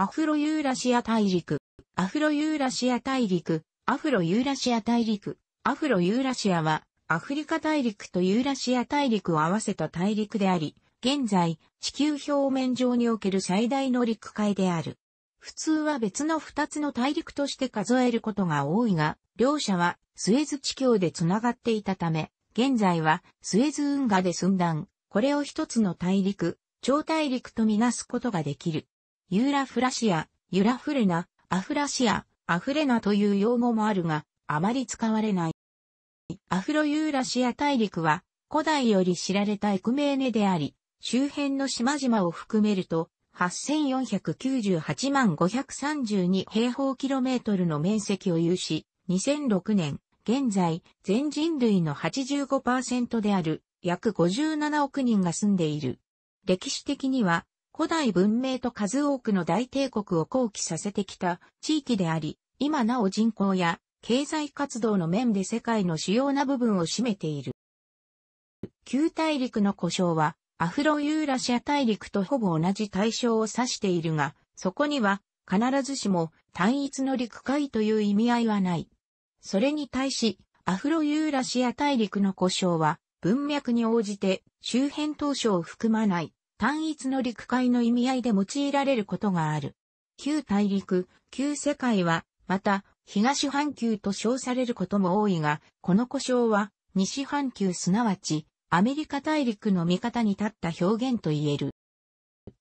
アフロユーラシア大陸、アフロユーラシア大陸、アフロユーラシア大陸、アフロユーラシアは、アフリカ大陸とユーラシア大陸を合わせた大陸であり、現在、地球表面上における最大の陸海である。普通は別の二つの大陸として数えることが多いが、両者はスエズ地峡で繋がっていたため、現在はスエズ運河で寸断、これを一つの大陸、超大陸とみなすことができる。ユーラフラシア、ユラフレナ、アフラシア、アフレナという用語もあるが、あまり使われない。アフロユーラシア大陸は、古代より知られたエクメーネであり、周辺の島々を含めると、8498万532平方キロメートルの面積を有し、2006年、現在、全人類の85%である、約57億人が住んでいる。歴史的には、古代文明と数多くの大帝国を後期させてきた地域であり、今なお人口や経済活動の面で世界の主要な部分を占めている。旧大陸の故障は、アフロユーラシア大陸とほぼ同じ対象を指しているが、そこには必ずしも単一の陸海という意味合いはない。それに対し、アフロユーラシア大陸の故障は、文脈に応じて周辺当初を含まない単一の陸海の意味合いで用いられることがある。旧大陸、旧世界は、また、東半球と称されることも多いが、この故障は、西半球すなわち、アメリカ大陸の味方に立った表現と言える。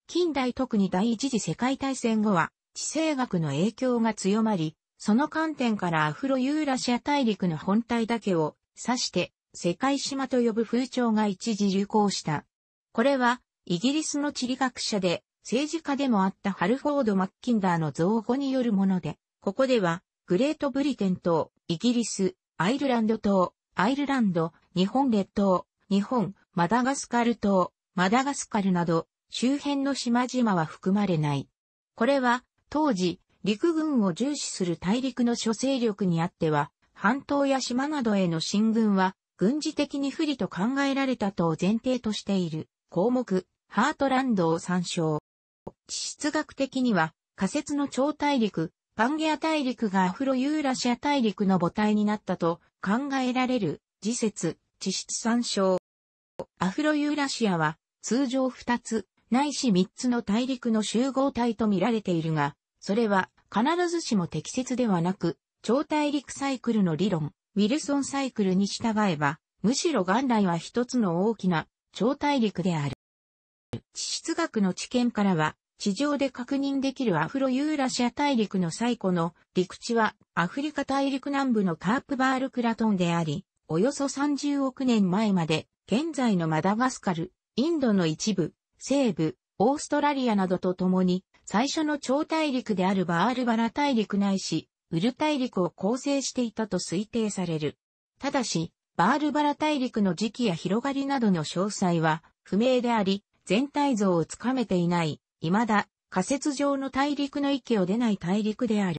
近代特に第一次世界大戦後は、地政学の影響が強まり、その観点からアフロユーラシア大陸の本体だけを指して、世界島と呼ぶ風潮が一時流行した。これは、イギリスの地理学者で政治家でもあったハルフォード・マッキンダーの造語によるもので、ここでは、グレートブリテン島、イギリス、アイルランド島、アイルランド、日本列島、日本、マダガスカル島、マダガスカルなど、周辺の島々は含まれない。これは、当時、陸軍を重視する大陸の諸勢力にあっては、半島や島などへの進軍は、軍事的に不利と考えられたと前提としている項目ハートランドを参照。地質学的には、仮説の超大陸、パンゲア大陸がアフロユーラシア大陸の母体になったと考えられる、次説、地質参照。アフロユーラシアは、通常2つ、ないし3つの大陸の集合体と見られているが、それは必ずしも適切ではなく、超大陸サイクルの理論、ウィルソンサイクルに従えば、むしろ元来は一つの大きな超大陸である。地質学の知見からは、地上で確認できるアフロユーラシア大陸の最古の陸地はアフリカ大陸南部のカープバールクラトンであり、およそ30億年前まで現在のマダガスカル、インドの一部、西部、オーストラリアなどと共に最初の超大陸であるバールバラ大陸ないし、ウル大陸を構成していたと推定される。ただし、バールバラ大陸の時期や広がりなどの詳細は不明であり、全体像をつかめていない、未だ仮説上の大陸の域を出ない大陸である。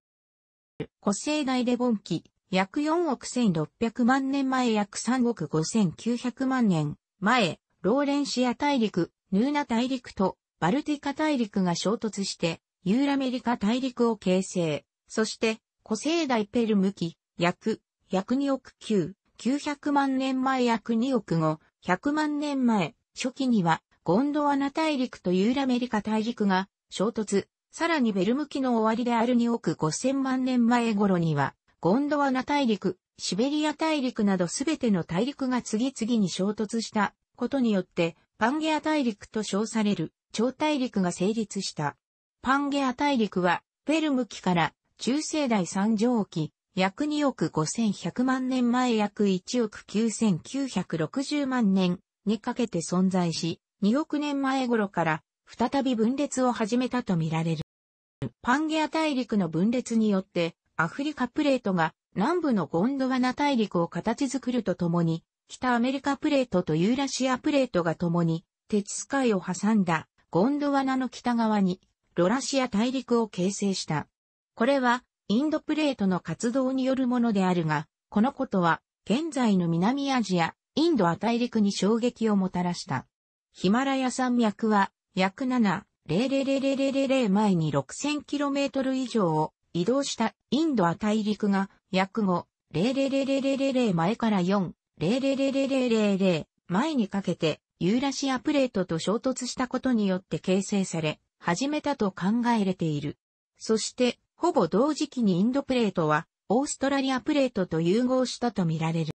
古生代ボン期、約4億1600万年前約3億5900万年前、ローレンシア大陸、ヌーナ大陸とバルティカ大陸が衝突して、ユーラメリカ大陸を形成。そして、古生代ペルム期、約、約2億9、900万年前約2億5、100万年前、初期には、ゴンドワナ大陸とユーラメリカ大陸が衝突、さらにベルム期の終わりである2億5000万年前頃には、ゴンドワナ大陸、シベリア大陸などすべての大陸が次々に衝突したことによって、パンゲア大陸と称される超大陸が成立した。パンゲア大陸は、ベルム期から中世代三上期、約2億5100万年前約1億9960万年にかけて存在し、2億年前頃から再び分裂を始めたとみられる。パンゲア大陸の分裂によってアフリカプレートが南部のゴンドワナ大陸を形作るとともに北アメリカプレートとユーラシアプレートがともに鉄スカイを挟んだゴンドワナの北側にロラシア大陸を形成した。これはインドプレートの活動によるものであるが、このことは現在の南アジア、インドア大陸に衝撃をもたらした。ヒマラヤ山脈は約7、0 0 0 0前に 6000km 以上を移動したインドア大陸が約5、0 0 0 0前から4、0 0 0 0前にかけてユーラシアプレートと衝突したことによって形成され、始めたと考えれている。そして、ほぼ同時期にインドプレートは、オーストラリアプレートと融合したとみられる。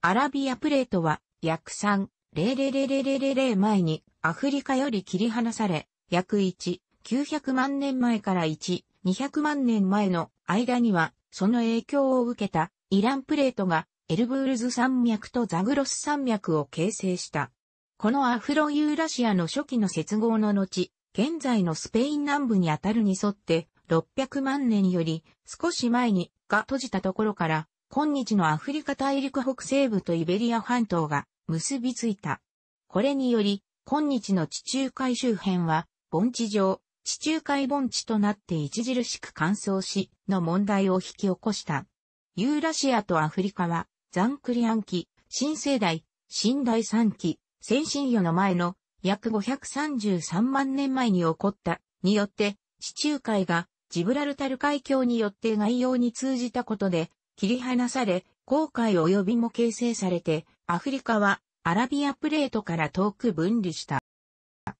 アラビアプレートは、約3、00000前にアフリカより切り離され、約1、900万年前から1、200万年前の間には、その影響を受けたイランプレートがエルブールズ山脈とザグロス山脈を形成した。このアフロユーラシアの初期の接合の後、現在のスペイン南部にあたるに沿って600万年より少し前にが閉じたところから、今日のアフリカ大陸北西部とイベリア半島が結びついた。これにより、今日の地中海周辺は、盆地上、地中海盆地となって著しく乾燥し、の問題を引き起こした。ユーラシアとアフリカは、ザンクリアン期、新世代、新第三期、先進世の前の約533万年前に起こった、によって、地中海がジブラルタル海峡によって外洋に通じたことで、切り離され、航海及びも形成されて、アフリカはアラビアプレートから遠く分離した。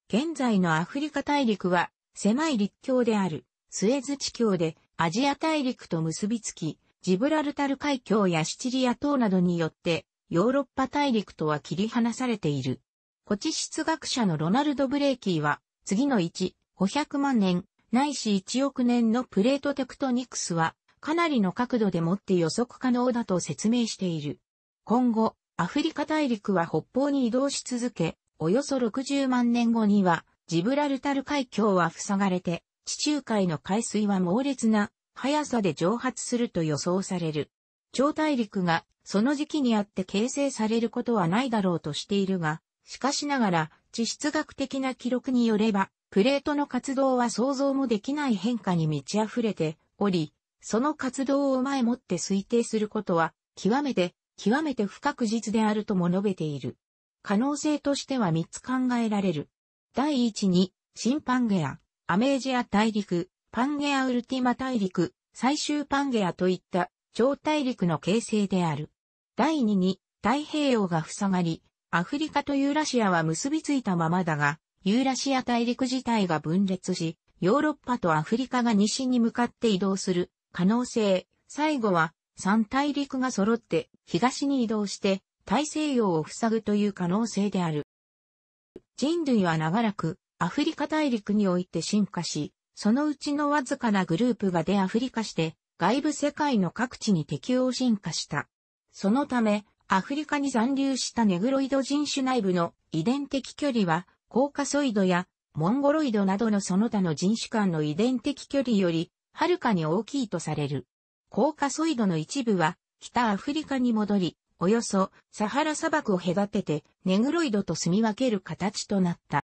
現在のアフリカ大陸は狭い陸橋であるスエズ地橋でアジア大陸と結びつき、ジブラルタル海峡やシチリア島などによってヨーロッパ大陸とは切り離されている。古地質学者のロナルド・ブレイキーは次の1、500万年、ないし1億年のプレートテクトニクスはかなりの角度でもって予測可能だと説明している。今後、アフリカ大陸は北方に移動し続け、およそ60万年後には、ジブラルタル海峡は塞がれて、地中海の海水は猛烈な速さで蒸発すると予想される。超大陸がその時期にあって形成されることはないだろうとしているが、しかしながら地質学的な記録によれば、プレートの活動は想像もできない変化に満ち溢れており、その活動を前もって推定することは、極めて、極めて不確実であるとも述べている。可能性としては3つ考えられる。第1に、新パンゲア、アメージア大陸、パンゲアウルティマ大陸、最終パンゲアといった超大陸の形成である。第2に、太平洋が塞がり、アフリカとユーラシアは結びついたままだが、ユーラシア大陸自体が分裂し、ヨーロッパとアフリカが西に向かって移動する可能性、最後は三大陸が揃って東に移動して大西洋を塞ぐという可能性である。人類は長らくアフリカ大陸において進化し、そのうちのわずかなグループがでアフリカして外部世界の各地に適応進化した。そのため、アフリカに残留したネグロイド人種内部の遺伝的距離は、コーカソイドやモンゴロイドなどのその他の人種間の遺伝的距離よりはるかに大きいとされる。コーカソイドの一部は北アフリカに戻り、およそサハラ砂漠を隔ててネグロイドと住み分ける形となった。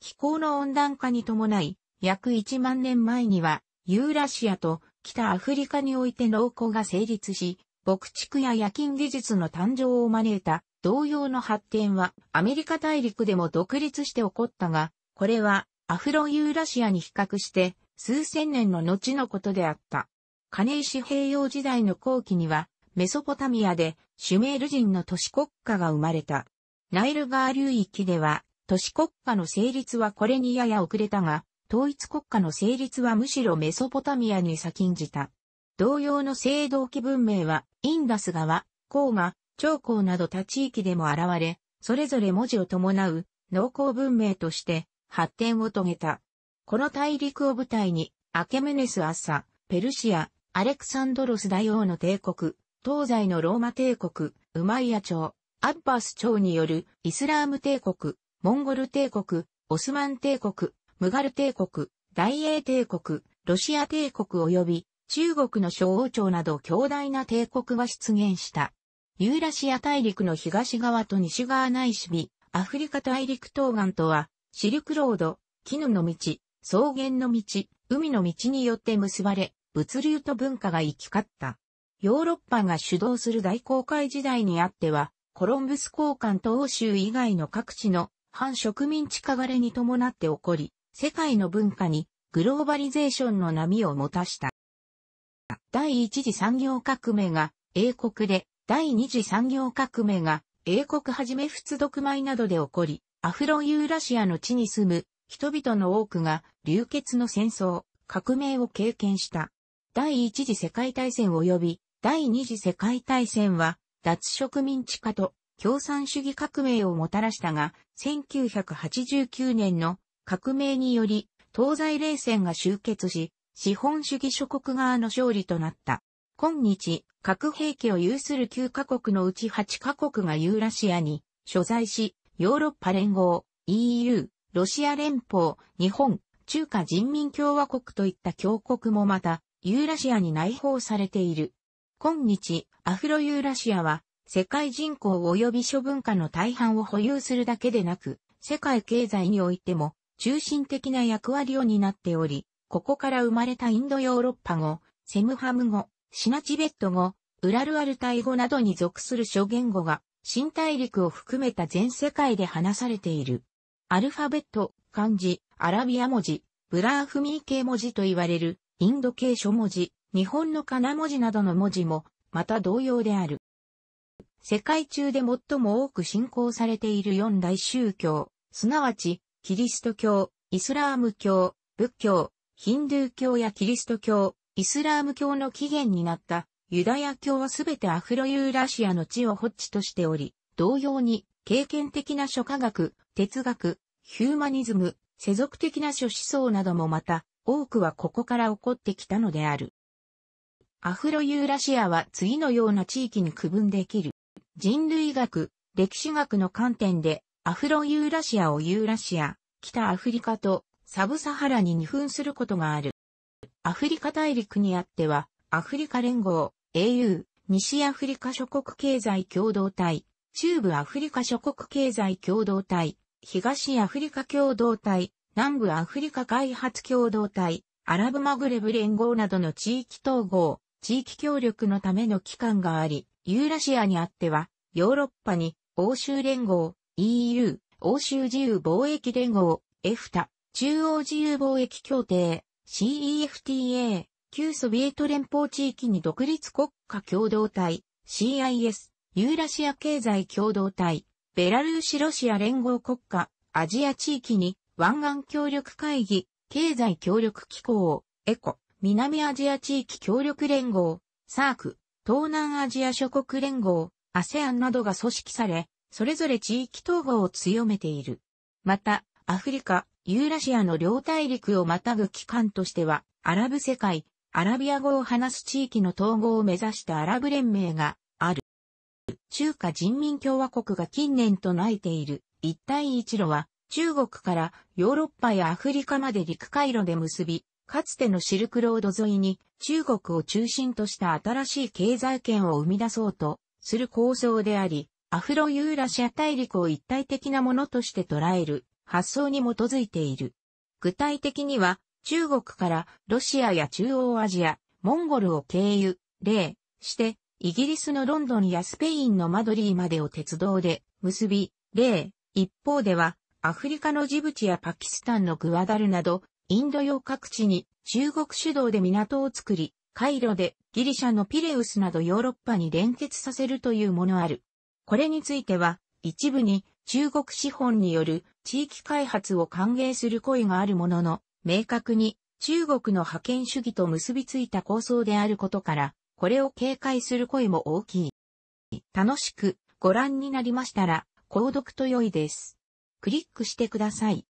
気候の温暖化に伴い、約1万年前にはユーラシアと北アフリカにおいて農耕が成立し、牧畜や夜勤技術の誕生を招いた同様の発展はアメリカ大陸でも独立して起こったが、これはアフロユーラシアに比較して数千年の後のことであった。金石平洋時代の後期には、メソポタミアでシュメール人の都市国家が生まれた。ナイル川流域では、都市国家の成立はこれにやや遅れたが、統一国家の成立はむしろメソポタミアに先んじた。同様の青銅器文明は、インダス川、黄河、長江など他地域でも現れ、それぞれ文字を伴う農耕文明として発展を遂げた。この大陸を舞台に、アケメネス朝、ペルシア、アレクサンドロス大王の帝国、東西のローマ帝国、ウマイヤ朝、アッバス朝によるイスラーム帝国、モンゴル帝国、オスマン帝国、ムガル帝国、大英帝国、ロシア帝国及び中国の小王朝など強大な帝国が出現した。ユーラシア大陸の東側と西側内いしび、アフリカ大陸東岸とは、シルクロード、絹の道、草原の道、海の道によって結ばれ、物流と文化が行き交った。ヨーロッパが主導する大航海時代にあっては、コロンブス交換と欧州以外の各地の反植民地化れに伴って起こり、世界の文化にグローバリゼーションの波をもたした。第一次産業革命が英国で、第二次産業革命が英国はじめ仏読米などで起こり、アフロユーラシアの地に住む人々の多くが流血の戦争、革命を経験した。第一次世界大戦及び第二次世界大戦は脱植民地化と共産主義革命をもたらしたが、1989年の革命により東西冷戦が終結し、資本主義諸国側の勝利となった。今日、核兵器を有する9カ国のうち8カ国がユーラシアに所在し、ヨーロッパ連合、EU、ロシア連邦、日本、中華人民共和国といった強国もまた、ユーラシアに内包されている。今日、アフロユーラシアは、世界人口及び諸文化の大半を保有するだけでなく、世界経済においても、中心的な役割を担っており、ここから生まれたインドヨーロッパ語、セムハム語、シナチベット語、ウラルアルタイ語などに属する諸言語が、新大陸を含めた全世界で話されている。アルファベット、漢字、アラビア文字、ブラーフミー系文字と言われる、インド系書文字、日本の金文字などの文字も、また同様である。世界中で最も多く信仰されている四大宗教、すなわち、キリスト教、イスラーム教、仏教、ヒンドゥー教やキリスト教、イスラーム教の起源になったユダヤ教はすべてアフロユーラシアの地をホッチとしており、同様に経験的な諸科学、哲学、ヒューマニズム、世俗的な諸思想などもまた、多くはここから起こってきたのである。アフロユーラシアは次のような地域に区分できる。人類学、歴史学の観点で、アフロユーラシアをユーラシア、北アフリカとサブサハラに二分することがある。アフリカ大陸にあっては、アフリカ連合、au、西アフリカ諸国経済共同体、中部アフリカ諸国経済共同体、東アフリカ共同体、南部アフリカ開発共同体、アラブマグレブ連合などの地域統合、地域協力のための機関があり、ユーラシアにあっては、ヨーロッパに欧州連合、EU、欧州自由貿易連合、EFTA、中央自由貿易協定、CEFTA、旧ソビエト連邦地域に独立国家共同体、CIS、ユーラシア経済共同体、ベラルーシロシア連合国家、アジア地域に湾岸協力会議、経済協力機構、エコ、南アジア地域協力連合、サーク、東南アジア諸国連合、アセアンなどが組織され、それぞれ地域統合を強めている。また、アフリカ、ユーラシアの両大陸をまたぐ機関としては、アラブ世界、アラビア語を話す地域の統合を目指したアラブ連盟が中華人民共和国が近年唱えている一帯一路は中国からヨーロッパやアフリカまで陸回路で結び、かつてのシルクロード沿いに中国を中心とした新しい経済圏を生み出そうとする構想であり、アフロユーラシア大陸を一体的なものとして捉える発想に基づいている。具体的には中国からロシアや中央アジア、モンゴルを経由、例してイギリスのロンドンやスペインのマドリーまでを鉄道で結び、例、一方では、アフリカのジブチやパキスタンのグアダルなど、インド洋各地に中国主導で港を作り、カイロでギリシャのピレウスなどヨーロッパに連結させるというものある。これについては、一部に中国資本による地域開発を歓迎する声があるものの、明確に中国の覇権主義と結びついた構想であることから、これを警戒する声も大きい。楽しくご覧になりましたら、購読と良いです。クリックしてください。